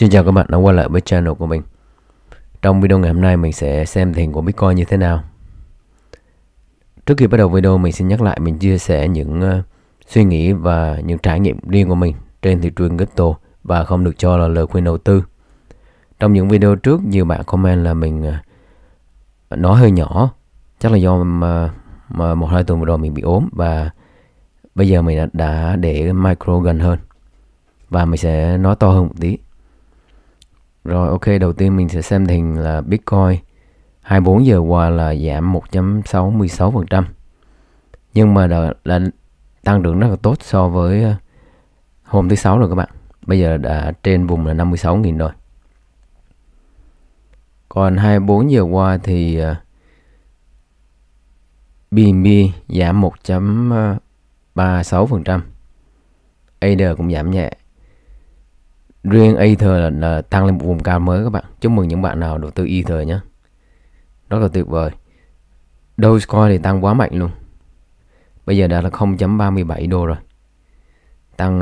Xin chào các bạn đã quay lại với channel của mình Trong video ngày hôm nay mình sẽ xem tình hình của Bitcoin như thế nào Trước khi bắt đầu video mình xin nhắc lại mình chia sẻ những uh, suy nghĩ và những trải nghiệm riêng của mình trên thị trường crypto và không được cho là lời khuyên đầu tư Trong những video trước nhiều bạn comment là mình uh, nói hơi nhỏ Chắc là do mà, mà một hai tuần vừa rồi mình bị ốm và bây giờ mình đã, đã để micro gần hơn và mình sẽ nói to hơn một tí rồi ok, đầu tiên mình sẽ xem hình là Bitcoin 24 giờ qua là giảm 1.66%. Nhưng mà đã, đã tăng trưởng rất là tốt so với ờ, hôm thứ sáu rồi các bạn. Bây giờ đã trên vùng là 56.000 rồi. Còn 24 giờ qua thì BNB ờ, giảm 1.36%. Ờ, ADR cũng giảm nhẹ riêng Ether là, là tăng lên một vùng cao mới các bạn chúc mừng những bạn nào đầu tư Ether nhé rất là tuyệt vời Dogecoin thì tăng quá mạnh luôn bây giờ đã là 0.37 đô rồi tăng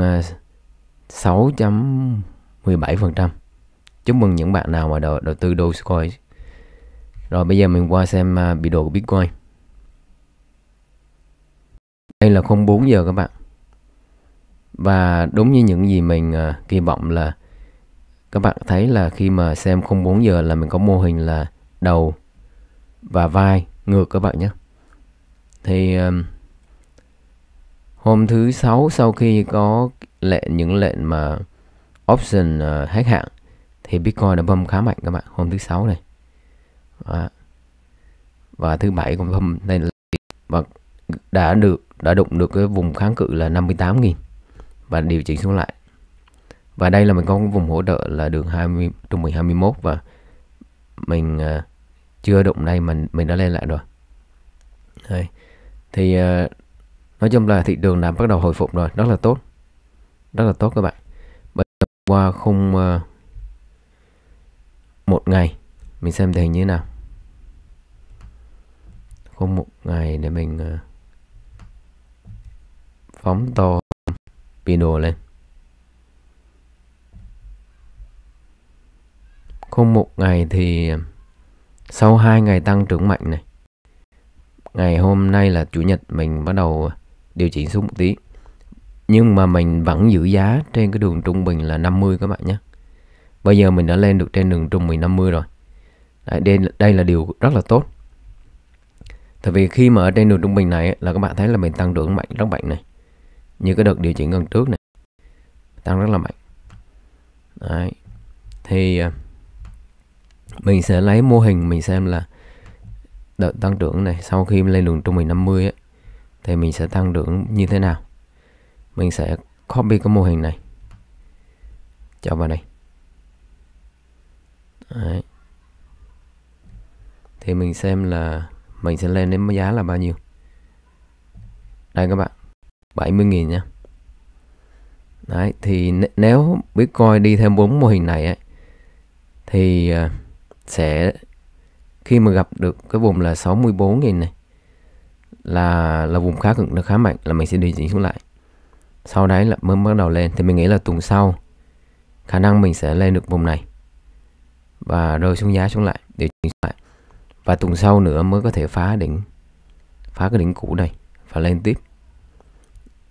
6.17% ờ, chúc mừng những bạn nào mà đầu, đầu tư Dogecoin rồi bây giờ mình qua xem uh, ờ, bị đồ của Bitcoin đây là 04 giờ các bạn và đúng như những gì mình uh, kỳ vọng là các bạn thấy là khi mà xem không 04 giờ là mình có mô hình là đầu và vai ngược các bạn nhé thì um, hôm thứ sáu sau khi có lệnh những lệnh mà option uh, hết hạn thì Bitcoin đã bơm khá mạnh các bạn hôm thứ sáu này Đó. và thứ bảy cũng bơm nên và đã được đã đụng được cái vùng kháng cự là 58.000 và điều chỉnh xuống lại và đây là mình có một vùng hỗ trợ là đường 20 trung bình 21 và mình uh, chưa đụng đây mình mình đã lên lại rồi đây. thì uh, nói chung là thị trường đã bắt đầu hồi phục rồi rất là tốt rất là tốt các bạn Bây giờ qua khung uh, một ngày mình xem tình hình như thế nào khung một ngày để mình uh, phóng to piano lên Không một ngày thì sau hai ngày tăng trưởng mạnh này ngày hôm nay là chủ nhật mình bắt đầu điều chỉnh xuống một tí nhưng mà mình vẫn giữ giá trên cái đường trung bình là 50 các bạn nhé bây giờ mình đã lên được trên đường trung bình 50 rồi đây, đây là điều rất là tốt tại vì khi mà ở trên đường trung bình này là các bạn thấy là mình tăng trưởng mạnh rất mạnh này như cái đợt điều chỉnh gần trước này tăng rất là mạnh Đấy. thì à, mình sẽ lấy mô hình mình xem là đợt tăng trưởng này sau khi lên đường trung bình 50 ấy, thì mình sẽ tăng trưởng như thế nào mình sẽ copy cái mô hình này cho vào đây Đấy. thì mình xem là mình sẽ lên đến giá là bao nhiêu đây các bạn 70.000 nha Đấy, thì nếu Bitcoin đi theo bốn mô hình này ấy, thì à, sẽ khi mà gặp được cái vùng là 64.000 này là là vùng khá cực nó khá mạnh là mình sẽ điều chỉnh xuống lại sau đấy là mới bắt đầu lên thì mình nghĩ là tuần sau khả năng mình sẽ lên được vùng này và rơi xuống giá xuống lại điều chỉnh xuống lại và tuần sau nữa mới có thể phá đỉnh phá cái đỉnh cũ này và lên tiếp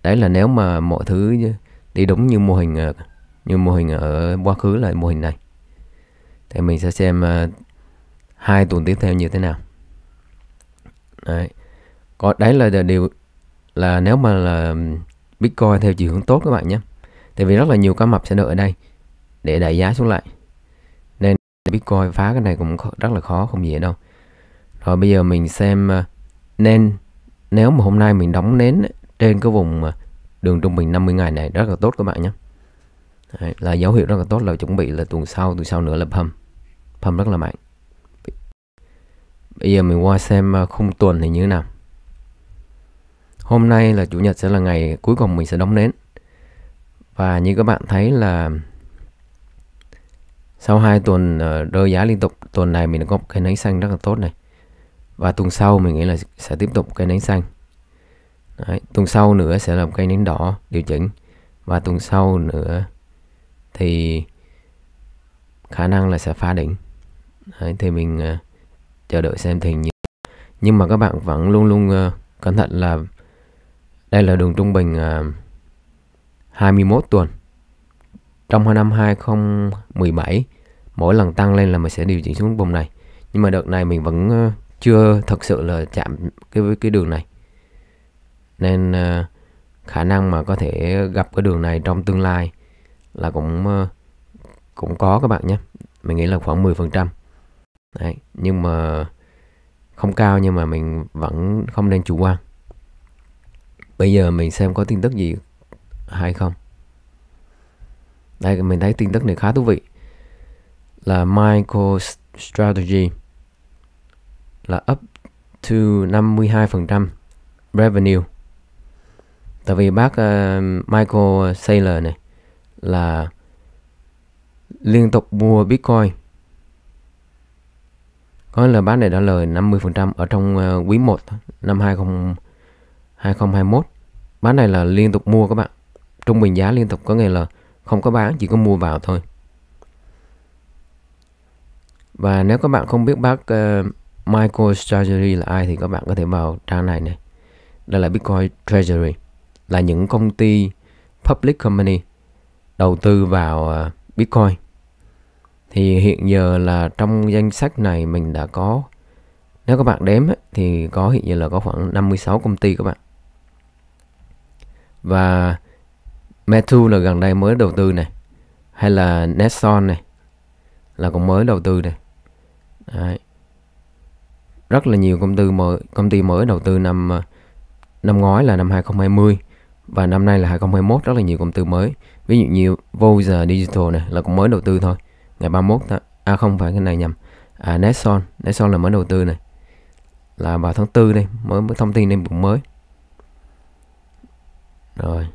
đấy là nếu mà mọi thứ đi đúng như mô hình ờ, như mô hình ở quá khứ là mô hình này thì mình sẽ xem ờ, hai tuần tiếp theo như thế nào đấy có đấy là điều là nếu mà là Bitcoin theo chiều hướng tốt các bạn nhé tại vì rất là nhiều cá mập sẽ đợi ở đây để đẩy giá xuống lại nên Bitcoin phá cái này cũng rất là khó không dễ đâu rồi bây giờ mình xem ờ, nên nếu mà hôm nay mình đóng nến ấy, trên cái vùng à, đường trung bình 50 ngày này rất là tốt các bạn nhé Đấy, là dấu hiệu rất là tốt là chuẩn bị là tuần sau tuần sau nữa là pump pump rất là mạnh bây giờ mình qua xem à, khung tuần thì như thế nào hôm nay là chủ nhật sẽ là ngày cuối cùng mình sẽ đóng nến và như các bạn thấy là sau hai tuần à, rơi giá liên tục tuần này mình đã có một cái nến xanh rất là tốt này và tuần sau mình nghĩ là sẽ tiếp tục cái nến xanh Đấy, tuần sau nữa sẽ là một cây nến đỏ điều chỉnh và tuần sau nữa thì khả năng là sẽ phá đỉnh Đấy, thì mình uh, chờ đợi xem tình như nhưng mà các bạn vẫn luôn luôn uh, cẩn thận là đây là đường trung bình uh, ờ, 21 tuần trong năm 2017 mỗi lần tăng lên là mình sẽ điều chỉnh xuống vùng này nhưng mà đợt này mình vẫn uh, chưa thật sự là chạm cái cái đường này nên ờ, khả năng mà có thể gặp cái đường này trong tương lai là cũng ờ, cũng có các bạn nhé mình nghĩ là khoảng 10% Đấy, nhưng mà không cao nhưng mà mình vẫn không nên chủ quan bây giờ mình xem có tin tức gì hay không đây mình thấy tin tức này khá thú vị là MicroStrategy là up to 52% revenue tại vì bác uh, Michael Saylor này là liên tục mua Bitcoin có là bán này đã lời 50% ở trong ờ, quý 1 năm 20, 2021 bán này là liên tục mua các bạn trung bình giá liên tục có nghĩa là không có bán chỉ có mua vào thôi và nếu các bạn không biết bác uh, Michael Treasury là ai thì các bạn có thể vào trang này này đây là Bitcoin Treasury là những công ty public company đầu tư vào à, Bitcoin. Thì hiện giờ là trong danh sách này mình đã có nếu các bạn đếm ấy, thì có hiện giờ là có khoảng 56 công ty các bạn. Và Metu là gần đây mới đầu tư này hay là Netson này là cũng mới đầu tư này. Đấy. Rất là nhiều công ty mới công ty mới đầu tư năm à, năm ngoái là năm 2020 và năm nay là 2021 rất là nhiều công ty mới ví dụ như Voyager Digital này là cũng mới đầu tư thôi ngày 31 ta, à không phải cái này nhầm à, Netson Netson là mới đầu tư này là vào tháng 4 đây mới, mới thông tin nên cũng mới rồi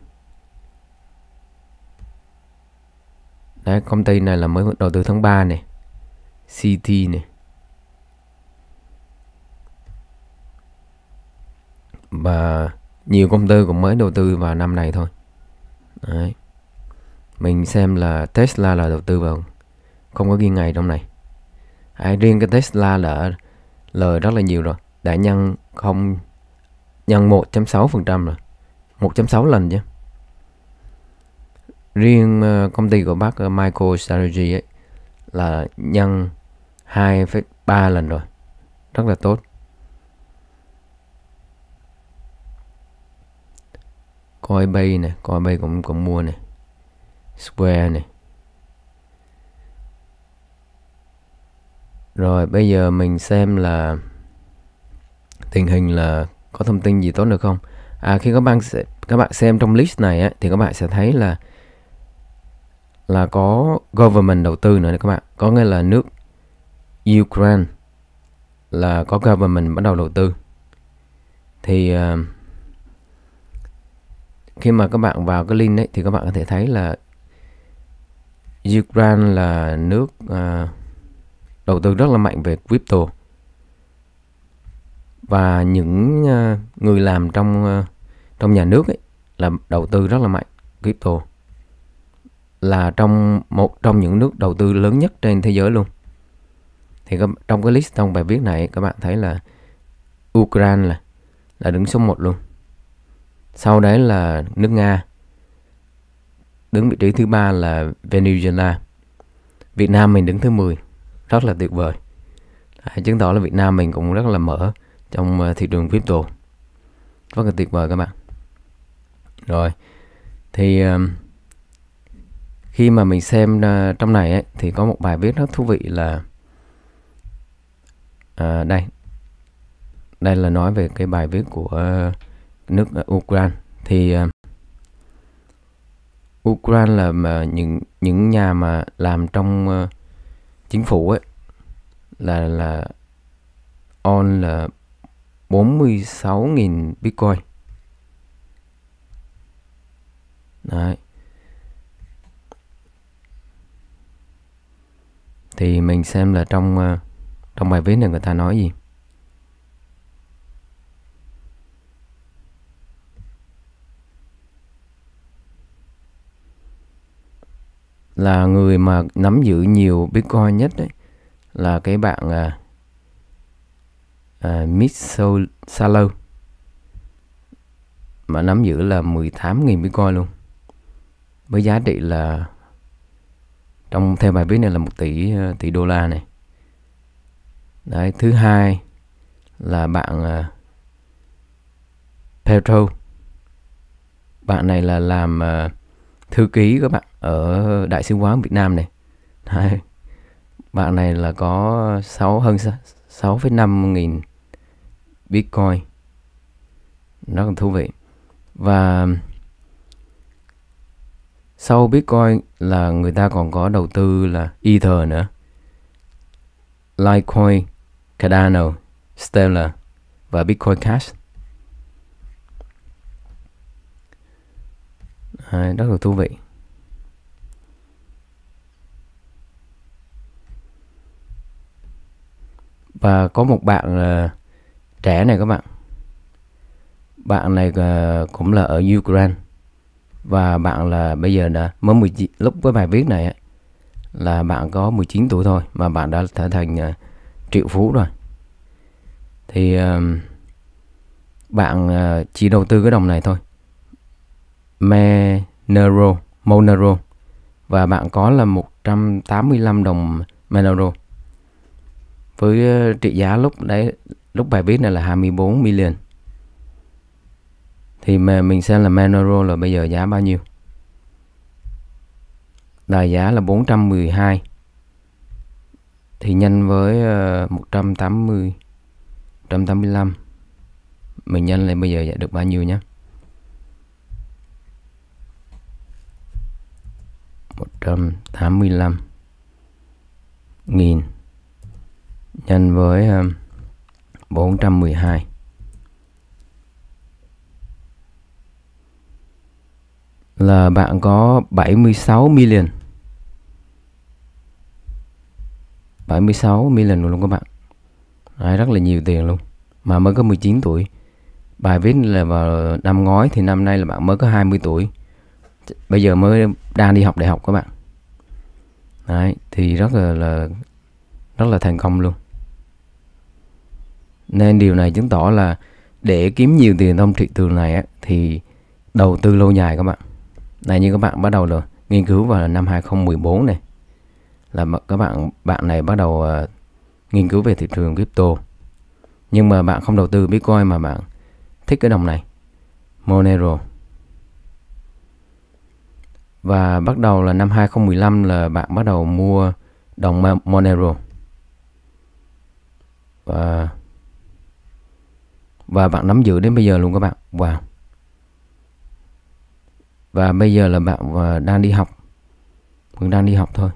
Đấy, công ty này là mới đầu tư tháng 3 này CT này và nhiều công ty cũng mới đầu tư vào năm này thôi Đấy. mình xem là Tesla là đầu tư vào không có ghi ngày trong này Ai riêng cái Tesla là lời rất là nhiều rồi đã nhân không nhân 1.6 phần trăm rồi 1.6 lần chứ riêng ờ, công ty của bác ờ, Michael Strategy ấy là nhân 2,3 lần rồi rất là tốt có eBay nè có eBay cũng cũng mua này, Square này. rồi bây giờ mình xem là tình hình là có thông tin gì tốt được không à khi các bạn các bạn xem trong list này á, thì các bạn sẽ thấy là là có government đầu tư nữa nè các bạn có nghĩa là nước Ukraine là có government bắt đầu đầu tư thì uh, khi mà các bạn vào cái link đấy thì các bạn có thể thấy là Ukraine là nước uh, đầu tư rất là mạnh về crypto và những uh, người làm trong uh, trong nhà nước ấy là đầu tư rất là mạnh crypto là trong một trong những nước đầu tư lớn nhất trên thế giới luôn thì các, trong cái list trong bài viết này các bạn thấy là Ukraine là là đứng số 1 luôn sau đấy là nước Nga. Đứng vị trí thứ ba là Venezuela. Việt Nam mình đứng thứ 10. Rất là tuyệt vời. Đấy, chứng tỏ là Việt Nam mình cũng rất là mở trong ờ, thị trường crypto. Rất là tuyệt vời các bạn. Rồi. Thì khi mà mình xem ờ, trong này ấy, thì có một bài viết rất thú vị là à, đây đây là nói về cái bài viết của uh, nước Ukraine thì ờ, Ukraine là mà những những nhà mà làm trong ờ, chính phủ ấy là là on là 46.000 Bitcoin. Đấy. Thì mình xem là trong ờ, trong bài viết này người ta nói gì. là người mà nắm giữ nhiều Bitcoin nhất đấy là cái bạn à, à, Mitchell Salo mà nắm giữ là 18.000 Bitcoin luôn với giá trị là trong theo bài viết này là 1 tỷ à, tỷ đô la này đấy thứ hai là bạn à, Petro bạn này là làm uh, thư ký các bạn ở đại sứ quán Việt Nam này Đấy. bạn này là có 6 hơn 6,5 nghìn Bitcoin nó còn thú vị và sau Bitcoin là người ta còn có đầu tư là Ether nữa Litecoin Cardano Stellar và Bitcoin Cash à, rất là thú vị và có một bạn uh, trẻ này các bạn bạn này uh, cũng là ở Ukraine và bạn là bây giờ đã mới 19, lúc với bài viết này ấy, là bạn có 19 tuổi thôi mà bạn đã trở thành uh, triệu phú rồi thì uh, bạn uh, chỉ đầu tư cái đồng này thôi Monero, Monero và bạn có là 185 đồng Monero với ờ, trị giá lúc đấy lúc bài viết này là 24 million thì mình xem là Monero là bây giờ giá bao nhiêu đài giá là 412 thì nhân với 180 ờ, 185 mình nhân lại bây giờ được bao nhiêu nhé 185 nghìn nhân với 412 ờ, là bạn có 76 million 76 million luôn các bạn Đấy, rất là nhiều tiền luôn mà mới có 19 tuổi bài viết là vào năm ngoái thì năm nay là bạn mới có 20 tuổi bây giờ mới đang đi học đại học các bạn đấy thì rất là, là rất là thành công luôn nên điều này chứng tỏ là để kiếm nhiều tiền trong thị trường này á, thì đầu tư lâu dài các bạn này như các bạn bắt đầu rồi nghiên cứu vào năm 2014 này là các bạn bạn này bắt đầu uh, nghiên cứu về thị trường crypto nhưng mà bạn không đầu tư bitcoin mà bạn thích cái đồng này monero và bắt đầu là năm 2015 là bạn bắt đầu mua đồng Monero và và bạn nắm giữ đến bây giờ luôn các bạn wow và bây giờ là bạn à, đang đi học vẫn đang đi học thôi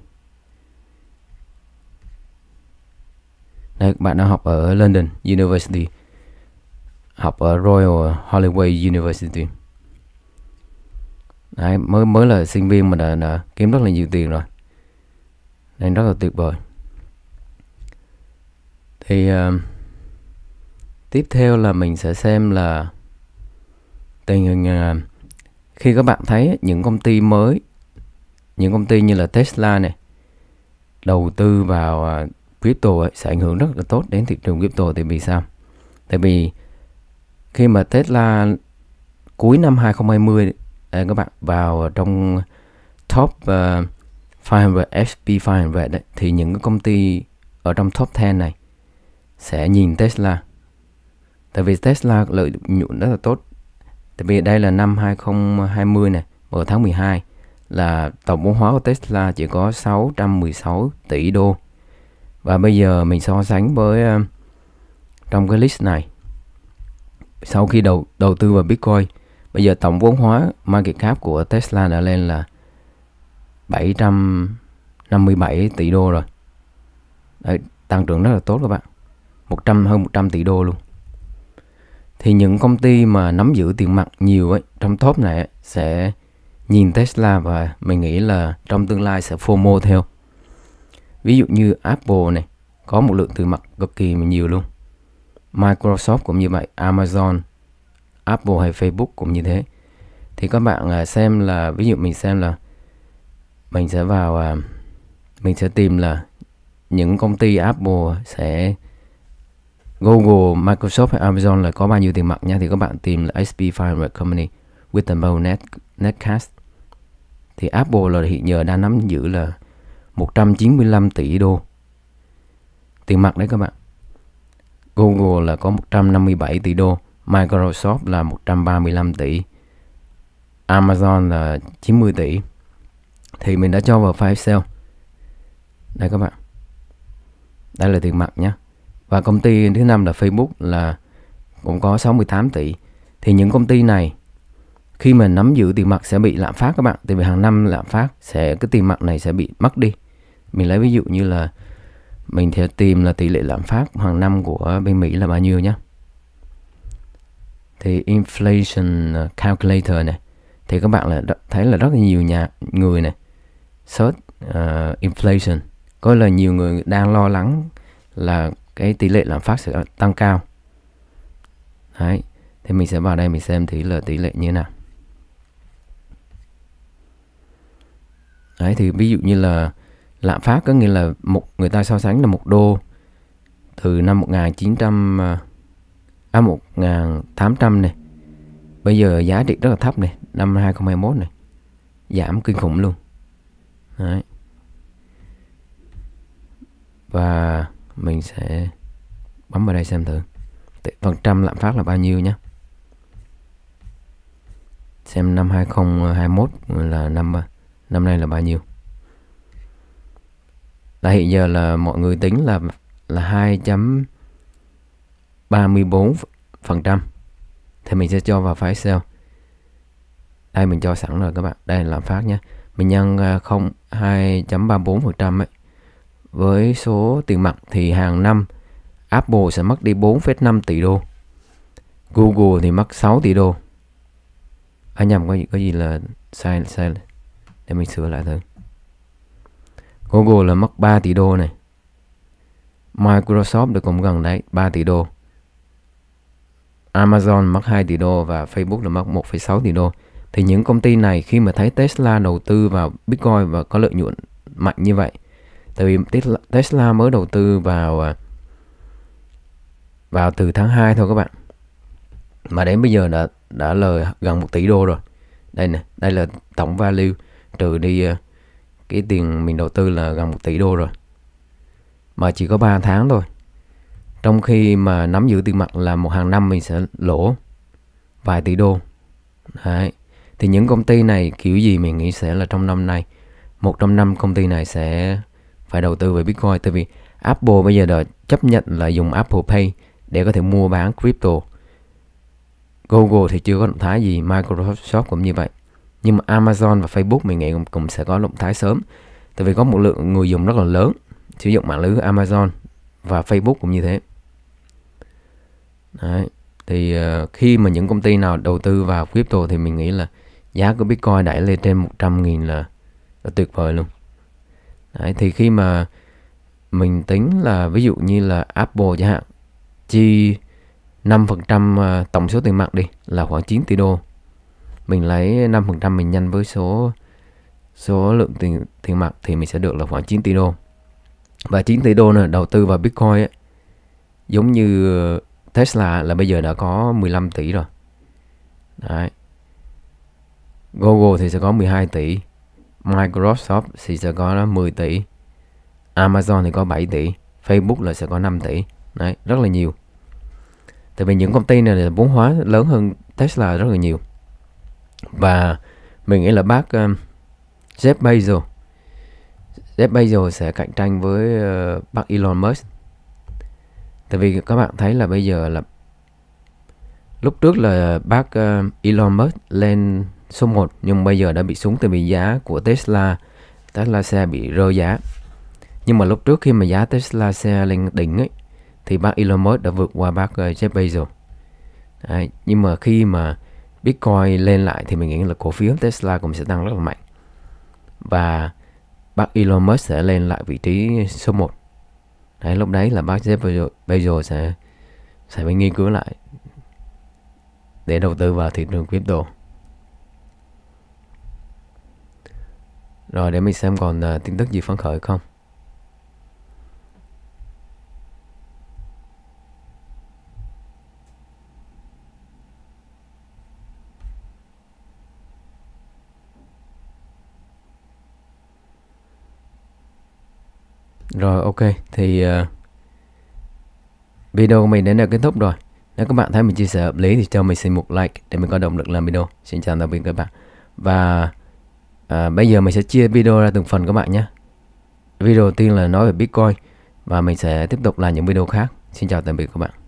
Đây, bạn đang học ở London University học ở Royal Holloway University Đấy, mới mới là sinh viên mà đã, đã kiếm rất là nhiều tiền rồi nên rất là tuyệt vời thì uh, tiếp theo là mình sẽ xem là tình hình uh, khi các bạn thấy những công ty mới những công ty như là Tesla này đầu tư vào uh, crypto ấy, sẽ ảnh hưởng rất là tốt đến thị trường crypto thì vì sao tại vì khi mà Tesla cuối năm 2020 các bạn vào trong top uh, 500 SP 500 đấy thì những cái công ty ở trong top 10 này sẽ nhìn Tesla. Tại vì Tesla lợi nhuận rất là tốt. Tại vì đây là năm 2020 này, vào tháng 12 là tổng vốn hóa của Tesla chỉ có 616 tỷ đô. Và bây giờ mình so sánh với uh, trong cái list này sau khi đầu đầu tư vào Bitcoin Bây giờ tổng vốn hóa market cap của Tesla đã lên là 757 tỷ đô rồi. Đấy, tăng trưởng rất là tốt các bạn. 100 hơn 100 tỷ đô luôn. Thì những công ty mà nắm giữ tiền mặt nhiều ấy, trong top này ấy, sẽ nhìn Tesla và mình nghĩ là trong tương lai sẽ FOMO theo. Ví dụ như Apple này có một lượng tiền mặt cực kỳ nhiều luôn. Microsoft cũng như vậy, Amazon, Apple hay Facebook cũng như thế thì các bạn à, xem là ví dụ mình xem là mình sẽ vào à, mình sẽ tìm là những công ty Apple sẽ Google, Microsoft hay Amazon là có bao nhiêu tiền mặt nha thì các bạn tìm là HP 500 Company with the mode net, netcast thì Apple là hiện giờ đang nắm giữ là 195 tỷ đô tiền mặt đấy các bạn Google là có 157 tỷ đô Microsoft là 135 tỷ, Amazon là 90 tỷ. Thì mình đã cho vào file Excel. Đây các bạn. Đây là tiền mặt nhé. Và công ty thứ năm là Facebook là cũng có 68 tỷ. Thì những công ty này khi mà nắm giữ tiền mặt sẽ bị lạm phát các bạn. Tại vì hàng năm lạm phát sẽ cái tiền mặt này sẽ bị mất đi. Mình lấy ví dụ như là mình sẽ tìm là tỷ lệ lạm phát hàng năm của bên Mỹ là bao nhiêu nhé thì inflation ờ, calculator này thì các bạn là thấy là rất là nhiều nhà người này search uh, inflation có là nhiều người đang lo lắng là cái tỷ lệ lạm phát sẽ tăng cao đấy thì mình sẽ vào đây mình xem thì là tỷ lệ như thế nào đấy thì ví dụ như là lạm phát có nghĩa là một người ta so sánh là một đô từ năm 1900 à 1800 này bây giờ giá trị rất là thấp này năm 2021 này giảm kinh khủng luôn Đấy. và mình sẽ bấm vào đây xem thử phần trăm lạm phát là bao nhiêu nhé xem năm 2021 là năm năm nay là bao nhiêu là hiện giờ là mọi người tính là là 2.0 34% thì mình sẽ cho vào file Excel đây mình cho sẵn rồi các bạn đây là làm phát nhé mình nhân 0 à, 2.34% ấy với số tiền mặt thì hàng năm Apple sẽ mất đi 4,5 tỷ đô Google thì mất 6 tỷ đô à nhầm có gì có gì là sai sai để mình sửa lại thôi. Google là mất 3 tỷ đô này Microsoft được cũng gần đấy 3 tỷ đô Amazon mất 2 tỷ đô và Facebook là mất 1,6 tỷ đô. Thì những công ty này khi mà thấy Tesla đầu tư vào Bitcoin và có lợi nhuận mạnh như vậy, tại vì Tesla mới đầu tư vào à, vào từ tháng 2 thôi các bạn. Mà đến bây giờ đã đã lời gần 1 tỷ đô rồi. Đây nè, đây là tổng value trừ đi à, cái tiền mình đầu tư là gần 1 tỷ đô rồi. Mà chỉ có 3 tháng thôi. Trong khi mà nắm giữ tiền mặt là một hàng năm mình sẽ lỗ vài tỷ đô. Đấy. Thì những công ty này kiểu gì mình nghĩ sẽ là trong năm nay. Một trong năm công ty này sẽ phải đầu tư về Bitcoin. Tại vì Apple bây giờ đã chấp nhận là dùng Apple Pay để có thể mua bán crypto. Google thì chưa có động thái gì, Microsoft cũng như vậy. Nhưng mà Amazon và Facebook mình nghĩ cũng, cũng sẽ có động thái sớm. Tại vì có một lượng người dùng rất là lớn sử dụng mạng lưới Amazon và Facebook cũng như thế. Đấy. Thì uh, khi mà những công ty nào đầu tư vào crypto thì mình nghĩ là giá của Bitcoin đẩy lên trên 100.000 là, là tuyệt vời luôn. Đấy, thì khi mà mình tính là ví dụ như là Apple chẳng hạn chi 5% ờ, tổng số tiền mặt đi là khoảng 9 tỷ đô. Mình lấy 5% mình nhân với số số lượng tiền tiền mặt thì mình sẽ được là khoảng 9 tỷ đô. Và 9 tỷ đô này đầu tư vào Bitcoin ấy, giống như Tesla là bây giờ đã có 15 tỷ rồi. Đấy. Google thì sẽ có 12 tỷ. Microsoft thì sẽ có 10 tỷ. Amazon thì có 7 tỷ. Facebook là sẽ có 5 tỷ. Đấy, rất là nhiều. Tại vì những công ty này là vốn hóa lớn hơn Tesla rất là nhiều. Và mình nghĩ là bác um, Jeff Bezos Jeff Bezos sẽ cạnh tranh với uh, bác Elon Musk tại vì các bạn thấy là bây giờ là lúc trước là bác ờ, Elon Musk lên số 1 nhưng bây giờ đã bị xuống từ vì giá của Tesla Tesla xe bị rơi giá nhưng mà lúc trước khi mà giá Tesla xe lên đỉnh ấy thì bác Elon Musk đã vượt qua bác ờ, Jeff Bezos Đấy, nhưng mà khi mà Bitcoin lên lại thì mình nghĩ là cổ phiếu Tesla cũng sẽ tăng rất là mạnh và bác Elon Musk sẽ lên lại vị trí số 1 đấy lúc đấy là bác sẽ bây giờ sẽ sẽ phải nghiên cứu lại để đầu tư vào thị trường crypto rồi để mình xem còn uh, tin tức gì phấn khởi không Rồi ok thì uh, video của mình đến đây kết thúc rồi. Nếu các bạn thấy mình chia sẻ hợp lý thì cho mình xin một like để mình có động lực làm video. Xin chào tạm biệt các bạn. Và uh, bây giờ mình sẽ chia video ra từng phần các bạn nhé. Video đầu tiên là nói về Bitcoin và mình sẽ tiếp tục làm những video khác. Xin chào tạm biệt các bạn.